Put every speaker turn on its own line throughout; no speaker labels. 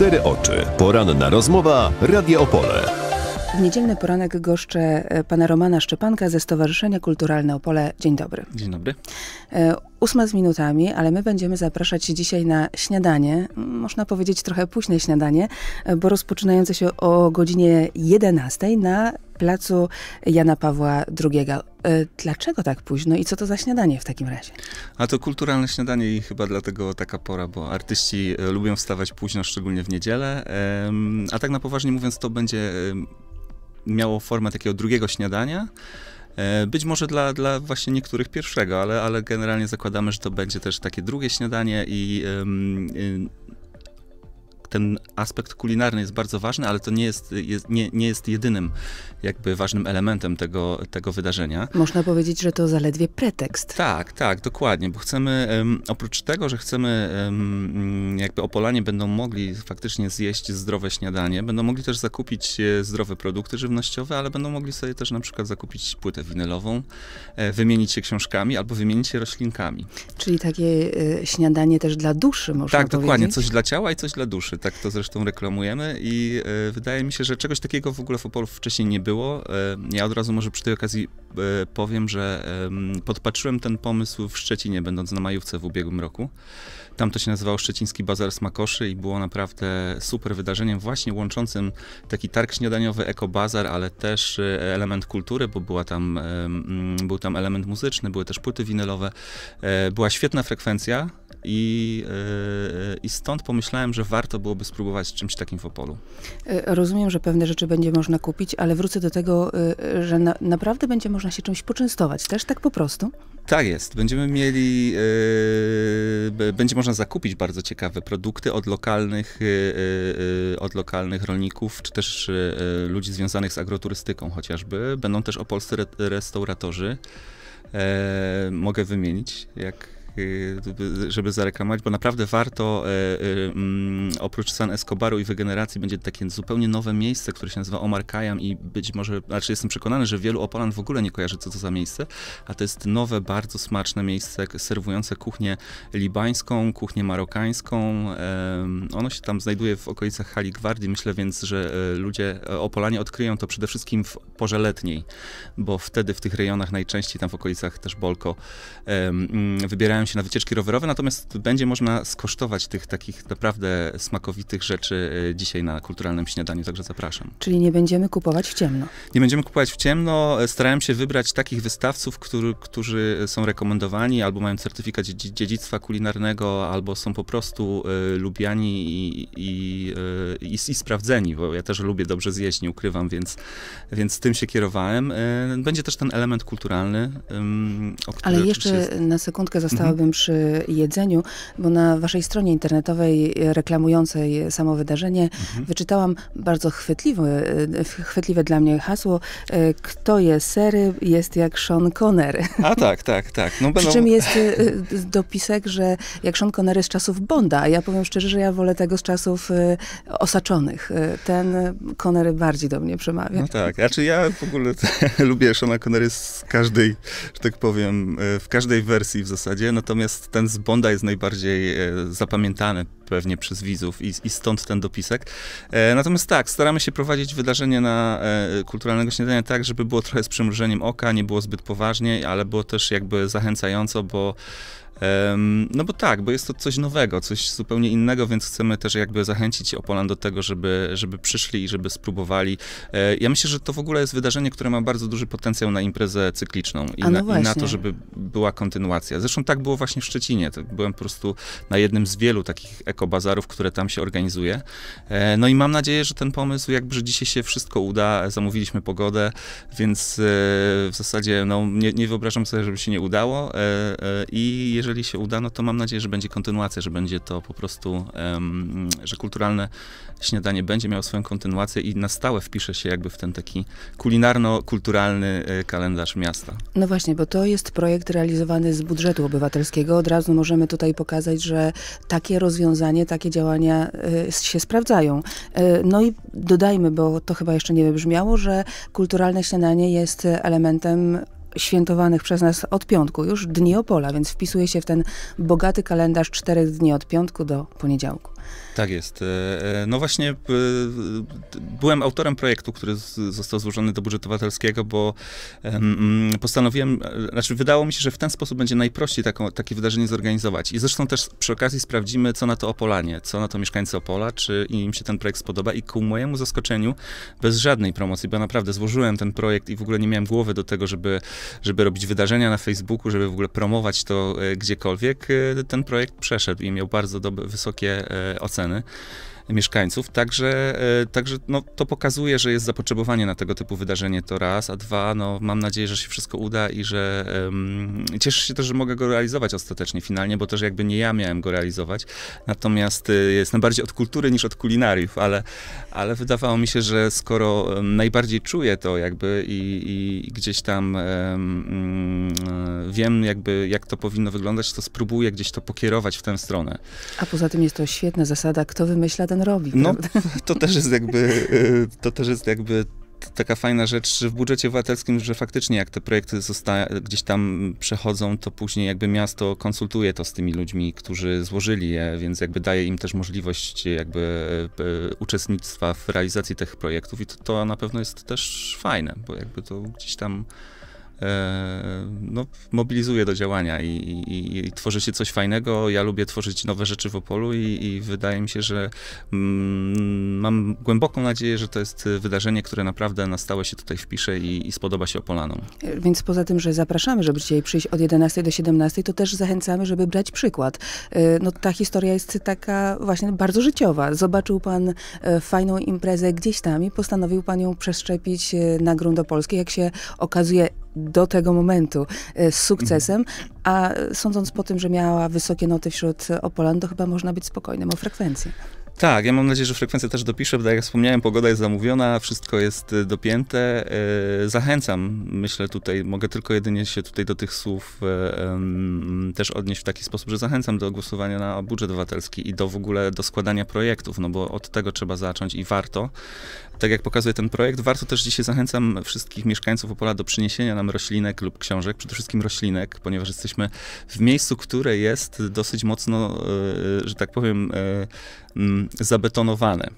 Cztery oczy. Poranna rozmowa Radio Opole.
W niedzielny poranek goszczę e, pana Romana Szczepanka ze Stowarzyszenia Kulturalne Opole. Dzień dobry. Dzień dobry. E, ósma z minutami, ale my będziemy zapraszać dzisiaj na śniadanie, można powiedzieć trochę późne śniadanie, e, bo rozpoczynające się o godzinie 11 na placu Jana Pawła II. Dlaczego tak późno i co to za śniadanie w takim razie?
A to kulturalne śniadanie i chyba dlatego taka pora, bo artyści lubią wstawać późno, szczególnie w niedzielę. A tak na poważnie mówiąc, to będzie miało formę takiego drugiego śniadania. E, być może dla, dla właśnie niektórych pierwszego, ale, ale generalnie zakładamy, że to będzie też takie drugie śniadanie i y, ten aspekt kulinarny jest bardzo ważny, ale to nie jest, jest nie, nie jest jedynym jakby ważnym elementem tego, tego wydarzenia.
Można powiedzieć, że to zaledwie pretekst.
Tak, tak, dokładnie, bo chcemy, um, oprócz tego, że chcemy, um, jakby Opolanie będą mogli faktycznie zjeść zdrowe śniadanie, będą mogli też zakupić e, zdrowe produkty żywnościowe, ale będą mogli sobie też na przykład zakupić płytę winylową, e, wymienić się książkami albo wymienić się roślinkami.
Czyli takie e, śniadanie też dla duszy, można tak, powiedzieć. Tak, dokładnie, coś
dla ciała i coś dla duszy tak to zresztą reklamujemy i e, wydaje mi się, że czegoś takiego w ogóle w Opolu wcześniej nie było. E, ja od razu może przy tej okazji e, powiem, że podpatrzyłem ten pomysł w Szczecinie, będąc na majówce w ubiegłym roku. Tam to się nazywało Szczeciński Bazar Smakoszy i było naprawdę super wydarzeniem, właśnie łączącym taki targ śniadaniowy, ekobazar, ale też element kultury, bo była tam, był tam element muzyczny, były też płyty winylowe. Była świetna frekwencja, i, e, I stąd pomyślałem, że warto byłoby spróbować czymś takim w Opolu.
E, rozumiem, że pewne rzeczy będzie można kupić, ale wrócę do tego, e, że na, naprawdę będzie można się czymś poczęstować, też tak po prostu?
Tak jest. Będziemy mieli, yy, będzie można zakupić bardzo ciekawe produkty od lokalnych, yy, od lokalnych rolników, czy też yy, ludzi związanych z agroturystyką chociażby. Będą też opolscy re restauratorzy. mogę wymienić, jak Y, żeby zareklamować, bo naprawdę warto, e, e, mm, oprócz San Escobaru i Wygeneracji, będzie takie zupełnie nowe miejsce, które się nazywa Omar Kajam i być może, znaczy jestem przekonany, że wielu Opolan w ogóle nie kojarzy, co to za miejsce, a to jest nowe, bardzo smaczne miejsce, serwujące kuchnię libańską, kuchnię marokańską. E, ono się tam znajduje w okolicach Hali Gwardii, myślę więc, że ludzie, Opolanie odkryją to przede wszystkim w porze letniej, bo wtedy w tych rejonach najczęściej, tam w okolicach też Bolko, mm, wybierają wybierają się na wycieczki rowerowe, natomiast będzie można skosztować tych takich naprawdę smakowitych rzeczy e, dzisiaj na kulturalnym śniadaniu, także zapraszam.
Czyli nie będziemy kupować w ciemno.
Nie będziemy kupować w ciemno. Starałem się wybrać takich wystawców, który, którzy są rekomendowani albo mają certyfikat dziedzictwa kulinarnego, albo są po prostu y, lubiani i, i, y, i, i, sprawdzeni, bo ja też lubię dobrze zjeść, nie ukrywam, więc, więc tym się kierowałem. Y, będzie też ten element kulturalny. O
który Ale jeszcze jest... na sekundkę została zatrzymałabym przy jedzeniu, bo na waszej stronie internetowej reklamującej samo wydarzenie mhm. wyczytałam bardzo chwytliwe, e, chwytliwe dla mnie hasło e, kto je sery jest jak Sean Connery.
A tak, tak, tak. No, będą... Przy czym jest e,
dopisek, że jak Sean Connery z czasów Bonda, a ja powiem szczerze, że ja wolę tego z czasów osaczonych. Ten Connery bardziej do mnie przemawia. No
tak, znaczy ja w ogóle lubię Sean Connery z każdej, że tak powiem, w każdej wersji w zasadzie, no natomiast ten z Bonda jest najbardziej e, zapamiętany pewnie przez widzów i, i stąd ten dopisek. E, natomiast tak, staramy się prowadzić wydarzenie na e, kulturalnego śniadania tak, żeby było trochę z przymrużeniem oka, nie było zbyt poważnie, ale było też jakby zachęcająco, bo no bo tak, bo jest to coś nowego, coś zupełnie innego, więc chcemy też jakby zachęcić Opolan do tego, żeby, żeby przyszli i żeby spróbowali. E, ja myślę, że to w ogóle jest wydarzenie, które ma bardzo duży potencjał na imprezę cykliczną i, no na, i na, to, żeby była kontynuacja. Zresztą tak było właśnie w Szczecinie. Byłem po prostu na jednym z wielu takich ekobazarów, które tam się organizuje. E, no i mam nadzieję, że ten pomysł, jakby że dzisiaj się wszystko uda, zamówiliśmy pogodę, więc e, w zasadzie no, nie, nie wyobrażam sobie, żeby się nie udało i jeżeli jeżeli się uda, no to mam nadzieję, że będzie kontynuacja, że będzie to po prostu, um, że kulturalne śniadanie będzie miało swoją kontynuację i na stałe wpisze się jakby w ten taki kulinarno-kulturalny e, kalendarz miasta.
No właśnie, bo to jest projekt realizowany z budżetu obywatelskiego. Od razu możemy tutaj pokazać, że takie rozwiązanie, takie działania y, się sprawdzają. Y, no i dodajmy, bo to chyba jeszcze nie wybrzmiało, że kulturalne śniadanie jest elementem świętowanych przez nas od piątku, już Dni Opola, więc wpisuje się w ten bogaty kalendarz czterech dni od piątku do poniedziałku.
Tak jest. E, e, no właśnie e, byłem autorem projektu, który został złożony do budżetu obywatelskiego, bo mm, postanowiłem, znaczy wydało mi się, że w ten sposób będzie najprościej taką, takie wydarzenie zorganizować. I zresztą też przy okazji sprawdzimy, co na to Opolanie, co na to mieszkańcy Opola, czy im się ten projekt spodoba i ku mojemu zaskoczeniu, bez żadnej promocji, bo naprawdę złożyłem ten projekt i w ogóle nie miałem głowy do tego, żeby, żeby robić wydarzenia na Facebooku, żeby w ogóle promować to gdziekolwiek, ten projekt przeszedł i miał bardzo dobre, wysokie E, oceny mieszkańców. Także, e, także no, to pokazuje, że jest zapotrzebowanie na tego typu wydarzenie, to raz, a dwa, no, mam nadzieję, że się wszystko uda i że um, cieszę się też, że mogę go realizować ostatecznie, finalnie, bo też jakby nie ja miałem go realizować. Natomiast e, jestem bardziej od kultury niż od kulinariów, ale, ale wydawało mi się, że skoro najbardziej czuję to jakby i, i gdzieś tam um, wiem jakby jak to powinno wyglądać, to spróbuję gdzieś to pokierować w tę stronę.
A poza tym jest to świetna zasada, kto wymyśla ten robi. No,
to też jest jakby, y, to też jest jakby taka fajna rzecz w budżecie obywatelskim, że faktycznie jak te projekty zostają gdzieś tam przechodzą, to później jakby miasto konsultuje to z tymi ludźmi, którzy złożyli je, więc jakby daje im też możliwość jakby y, y, uczestnictwa w realizacji tych projektów i to, to na pewno jest też fajne, bo jakby to gdzieś tam E, no, mobilizuje do działania i, i, i, tworzy się coś fajnego. Ja lubię tworzyć nowe rzeczy w Opolu i, i wydaje mi się, że mm, mam głęboką nadzieję, że to jest wydarzenie, które naprawdę na stałe się tutaj wpisze i, spodoba się Opolanom.
Więc poza tym, że zapraszamy, żeby dzisiaj przyjść od 11 do 17, to też zachęcamy, żeby brać przykład. E, no, ta historia jest taka właśnie bardzo życiowa. Zobaczył pan e, fajną imprezę gdzieś tam i postanowił pan ją przeszczepić na grunt opolski. Jak się okazuje, do tego momentu e, z sukcesem, mhm. a sądząc po tym, że miała wysokie noty wśród Opolan, to chyba można być spokojnym o frekwencję.
Tak, ja mam nadzieję, że frekwencję też dopiszę, bo tak jak wspomniałem, pogoda jest zamówiona, wszystko jest e, dopięte. E, zachęcam, myślę tutaj, mogę tylko jedynie się tutaj do tych słów też odnieść w taki sposób, że zachęcam do głosowania na budżet obywatelski i do w ogóle do składania projektów, no bo od tego trzeba zacząć i warto tak jak pokazuje ten projekt, warto też dzisiaj zachęcam wszystkich mieszkańców Opola do przyniesienia nam roślinek lub książek, przede wszystkim roślinek, ponieważ jesteśmy w miejscu, które jest dosyć mocno, e, e, że tak powiem, e, mm, zabetonowane.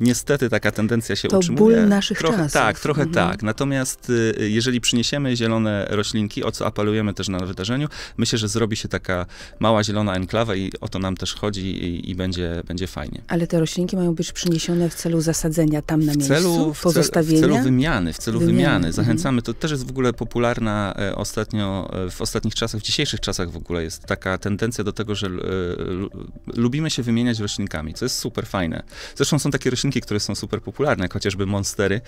Niestety taka tendencja się to utrzymuje. To ból naszych trochę, czasów. Tak, trochę mhm. tak. Natomiast y, jeżeli przyniesiemy zielone roślinki, o co apelujemy też na wydarzeniu, myślę, że zrobi się taka mała zielona enklawa i o to nam też chodzi i, i będzie, będzie fajnie.
Ale te roślinki mają być przyniesione w celu zasadzenia tam na miejscu, w celu, w pozostawienia? W celu wymiany,
w celu wymiany. wymiany. Mhm. Zachęcamy, to też jest w ogóle popularna e, ostatnio, e, w ostatnich czasach, w dzisiejszych czasach w ogóle jest taka tendencja do tego, że e, lubimy się wymieniać roślinkami, co jest super fajne. Zresztą są takie rośliny które są super popularne, chociażby monstery.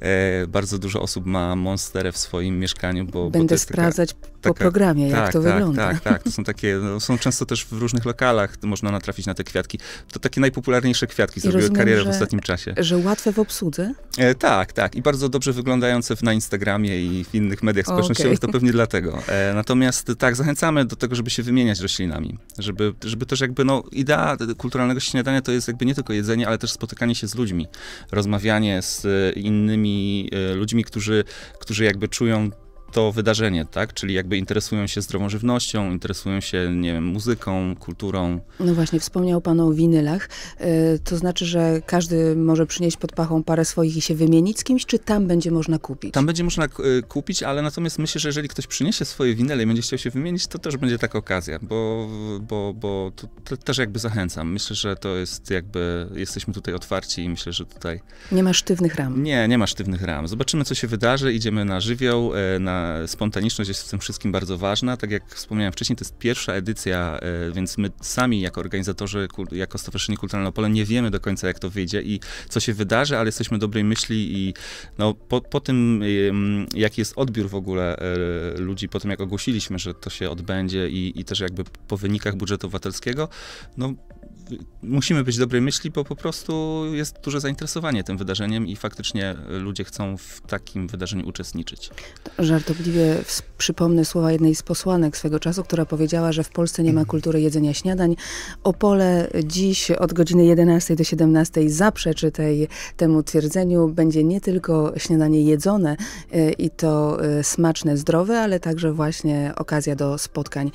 E, bardzo dużo osób ma monsterę w swoim mieszkaniu, bo. Będę bo sprawdzać
taka taka, po programie, tak, jak to tak, wygląda. Tak,
tak, to są takie, no, są często też w różnych lokalach, można natrafić na te kwiatki. To takie najpopularniejsze kwiatki I zrobiły rozumiem, karierę że, w ostatnim czasie. Że
łatwe w obsłudze?
E, tak, tak. I bardzo dobrze wyglądające w, na Instagramie i w innych mediach społecznościowych, okay. to pewnie dlatego. E, natomiast tak, zachęcamy do tego, żeby się wymieniać roślinami. Żeby, żeby też jakby, no, idea kulturalnego śniadania to jest jakby nie tylko jedzenie, ale też spotykanie się z ludźmi. Rozmawianie z e, innymi e, ludźmi, którzy, którzy jakby czują to wydarzenie, tak? Czyli jakby interesują się zdrową żywnością, interesują się, nie wiem, muzyką, kulturą.
No właśnie, wspomniał pan o winylach. E, to znaczy, że każdy może przynieść pod pachą parę swoich i się wymienić z kimś, czy tam będzie można kupić?
Tam będzie można e, kupić, ale natomiast myślę, że jeżeli ktoś przyniesie swoje winyle i będzie chciał się wymienić, to też będzie taka okazja, bo, bo, bo to, to też jakby zachęcam. Myślę, że to jest jakby, jesteśmy tutaj otwarci i myślę, że tutaj...
Nie ma sztywnych
ram. Nie, nie ma sztywnych ram. Zobaczymy, co się wydarzy, idziemy na żywioł, e, na spontaniczność jest w tym wszystkim bardzo ważna. Tak jak wspomniałem wcześniej, to jest pierwsza edycja, e, więc my sami jako organizatorzy, jako Stowarzyszenie Kulturalne Opole nie wiemy do końca, jak to wyjdzie i co się wydarzy, ale jesteśmy dobrej myśli i no, po, po tym, jaki jest odbiór w ogóle e, ludzi, po tym, jak ogłosiliśmy, że to się odbędzie i, i też jakby po wynikach budżetu obywatelskiego, no musimy być dobrej myśli, bo po prostu jest duże zainteresowanie tym wydarzeniem i faktycznie ludzie chcą w takim wydarzeniu uczestniczyć.
Żartobliwie przypomnę słowa jednej z posłanek swego czasu, która powiedziała, że w Polsce nie ma mhm. kultury jedzenia śniadań. Opole dziś od godziny 11 do 17 zaprzeczy tej, temu twierdzeniu. Będzie nie tylko śniadanie jedzone y, i to y, smaczne, zdrowe, ale także właśnie okazja do spotkań.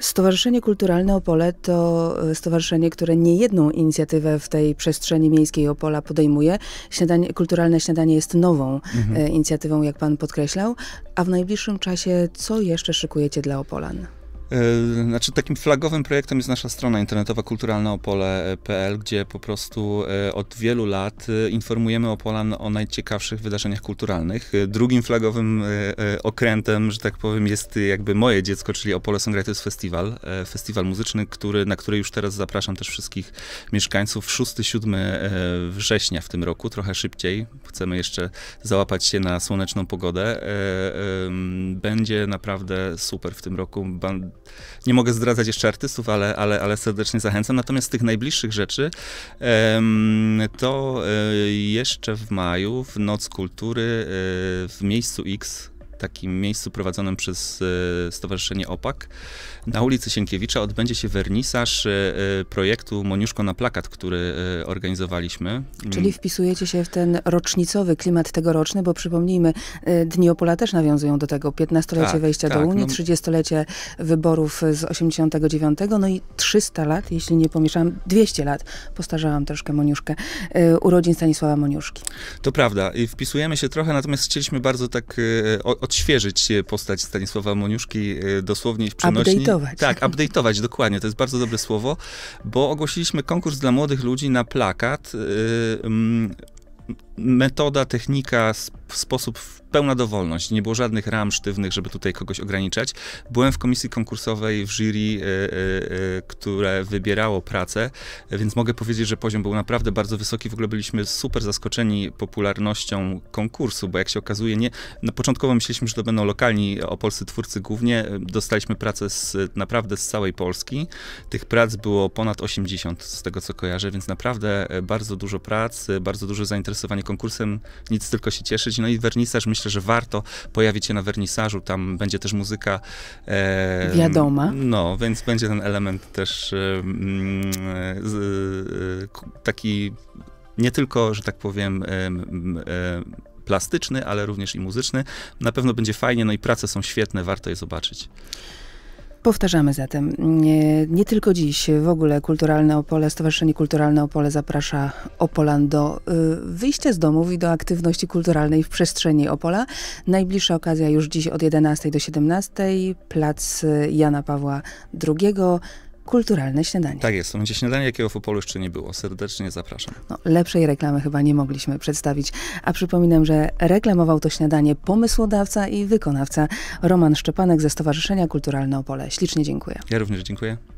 Stowarzyszenie Kulturalne Opole to y, stowarzyszenie, które które niejedną inicjatywę w tej przestrzeni miejskiej Opola podejmuje. Śniadanie, kulturalne śniadanie jest nową mhm. E, inicjatywą, jak pan podkreślał. A w najbliższym czasie co jeszcze szykujecie dla Opolan?
E, znaczy takim flagowym projektem jest nasza strona internetowa kulturalneopole.pl, gdzie po prostu e, od wielu lat e, informujemy Opolan o najciekawszych wydarzeniach kulturalnych. Drugim flagowym okrętem, że tak powiem, jest jakby moje dziecko, czyli Opole Songwriters Festival, festiwal muzyczny, który, na który już teraz zapraszam też wszystkich mieszkańców. 6-7 września w tym roku, trochę szybciej. Chcemy jeszcze załapać się na słoneczną pogodę. Będzie naprawdę super w tym roku. Nie mogę zdradzać jeszcze artystów, ale, ale, ale serdecznie zachęcam. Natomiast z tych najbliższych rzeczy, to e, jeszcze w maju, w Noc Kultury, e, w miejscu X takim miejscu prowadzonym przez e, Stowarzyszenie OPAK. Na ulicy Sienkiewicza odbędzie się wernisaż e, e, projektu Moniuszko na plakat, który organizowaliśmy. Czyli mm.
wpisujecie się w ten rocznicowy klimat tegoroczny, bo przypomnijmy, Dni Opola też nawiązują do tego 15-lecie tak, wejścia tak, do Unii, no... 30-lecie wyborów z 89, no i 300 lat, jeśli nie pomieszam, 200 lat, postarzałam troszkę Moniuszkę, urodzin Stanisława Moniuszki.
To prawda, i wpisujemy się trochę, natomiast chcieliśmy bardzo tak od odświeżyć postać Stanisława Moniuszki y, dosłownie w przenośni. Update'ować. Tak, update'ować, dokładnie, to jest bardzo dobre słowo, bo ogłosiliśmy konkurs dla młodych ludzi na plakat. Y, metoda, technika w sposób w pełna dowolność. Nie było żadnych ram sztywnych, żeby tutaj kogoś ograniczać. Byłem w komisji konkursowej w jury, y, y, y, które wybierało pracę, więc mogę powiedzieć, że poziom był naprawdę bardzo wysoki. W ogóle byliśmy super zaskoczeni popularnością konkursu, bo jak się okazuje, nie, no początkowo myśleliśmy, że to będą lokalni opolscy twórcy głównie. Dostaliśmy pracę z, naprawdę z całej Polski. Tych prac było ponad 80 z tego, co kojarzę, więc naprawdę e, bardzo dużo prac, e, bardzo duże zainteresowanie konkursem. Nic tylko się cieszyć. No i wernisaż, myślę, że warto pojawić się na wernisażu, tam będzie też muzyka. E, Wiadoma. No, więc będzie ten element też e, taki, nie tylko, że tak powiem, e, plastyczny, ale również i muzyczny. Na pewno będzie fajnie, no i prace są świetne, warto je zobaczyć.
Powtarzamy zatem, nie, nie, tylko dziś, w ogóle Kulturalne Opole, Stowarzyszenie Kulturalne Opole zaprasza Opolan do y, wyjścia z domów i do aktywności kulturalnej w przestrzeni Opola. Najbliższa okazja już dziś od 11 do 17, plac Jana Pawła II, kulturalne śniadanie.
Tak jest, to będzie śniadanie, jakiego w Opolu jeszcze nie było. Serdecznie zapraszam.
No, lepszej reklamy chyba nie mogliśmy przedstawić. A przypominam, że reklamował to śniadanie pomysłodawca i wykonawca Roman Szczepanek ze Stowarzyszenia Kulturalne Opole. Ślicznie dziękuję.
Ja również dziękuję.